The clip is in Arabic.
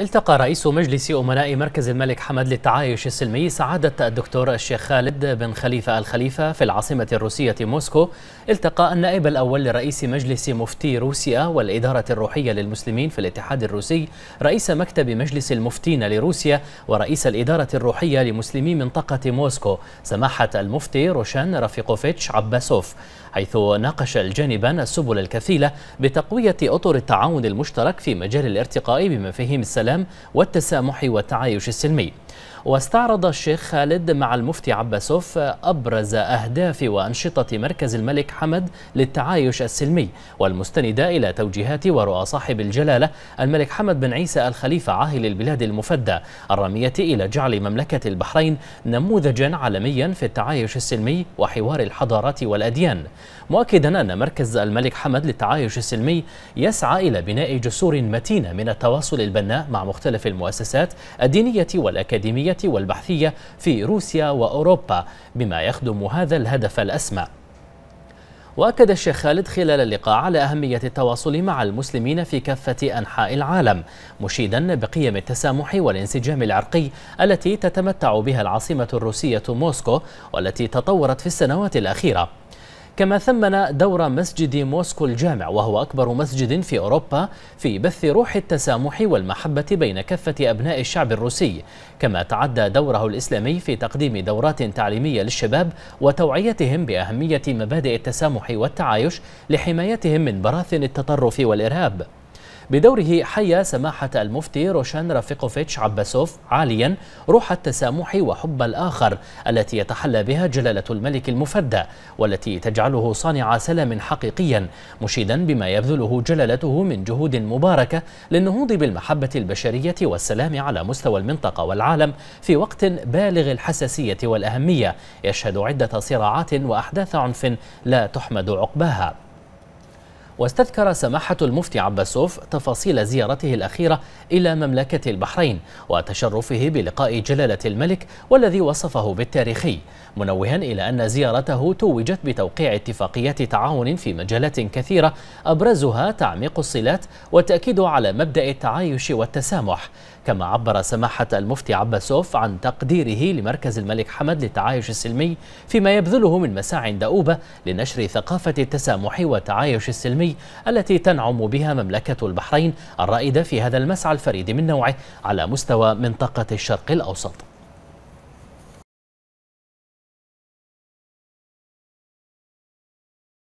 التقى رئيس مجلس أمناء مركز الملك حمد للتعايش السلمي سعادة الدكتور الشيخ خالد بن خليفة الخليفة في العاصمة الروسية موسكو التقى النائب الأول لرئيس مجلس مفتي روسيا والإدارة الروحية للمسلمين في الاتحاد الروسي رئيس مكتب مجلس المفتين لروسيا ورئيس الإدارة الروحية لمسلمي منطقة موسكو سماحة المفتي روشان رفيقوفيتش عباسوف حيث ناقش الجانبان السبل الكفيلة بتقوية أطر التعاون المشترك في مجال الارتقاء بمفاهيم السلام والتسامح والتعايش السلمي واستعرض الشيخ خالد مع المفتي عباسوف أبرز أهداف وأنشطة مركز الملك حمد للتعايش السلمي والمستندة إلى توجيهات ورؤى صاحب الجلالة الملك حمد بن عيسى الخليفة عاهل البلاد المفدى الرامية إلى جعل مملكة البحرين نموذجا عالميا في التعايش السلمي وحوار الحضارات والأديان مؤكدا أن مركز الملك حمد للتعايش السلمي يسعى إلى بناء جسور متينة من التواصل البناء مع مختلف المؤسسات الدينية والأكاديمية الأكاديمية والبحثية في روسيا وأوروبا بما يخدم هذا الهدف الأسمى وأكد الشيخ خالد خلال اللقاء على أهمية التواصل مع المسلمين في كافة أنحاء العالم مشيدا بقيم التسامح والانسجام العرقي التي تتمتع بها العاصمة الروسية موسكو والتي تطورت في السنوات الأخيرة كما ثمن دور مسجد موسكو الجامع وهو أكبر مسجد في أوروبا في بث روح التسامح والمحبة بين كافة أبناء الشعب الروسي كما تعدى دوره الإسلامي في تقديم دورات تعليمية للشباب وتوعيتهم بأهمية مبادئ التسامح والتعايش لحمايتهم من براثن التطرف والإرهاب بدوره حيا سماحة المفتي روشان رافيقوفيتش عباسوف عاليا روح التسامح وحب الآخر التي يتحلى بها جلالة الملك المفدى والتي تجعله صانع سلام حقيقيا مشيدا بما يبذله جلالته من جهود مباركة للنهوض بالمحبة البشرية والسلام على مستوى المنطقة والعالم في وقت بالغ الحساسية والأهمية يشهد عدة صراعات وأحداث عنف لا تحمد عقباها واستذكر سماحة المفتي عباسوف تفاصيل زيارته الأخيرة إلى مملكة البحرين وتشرفه بلقاء جلالة الملك والذي وصفه بالتاريخي منوها إلى أن زيارته توجت بتوقيع اتفاقيات تعاون في مجالات كثيرة أبرزها تعميق الصلات والتأكيد على مبدأ التعايش والتسامح كما عبر سماحة المفتي عباسوف عن تقديره لمركز الملك حمد للتعايش السلمي فيما يبذله من مساع دؤوبة لنشر ثقافة التسامح والتعايش السلمي التي تنعم بها مملكة البحرين الرائدة في هذا المسعى الفريد من نوعه على مستوى منطقة الشرق الأوسط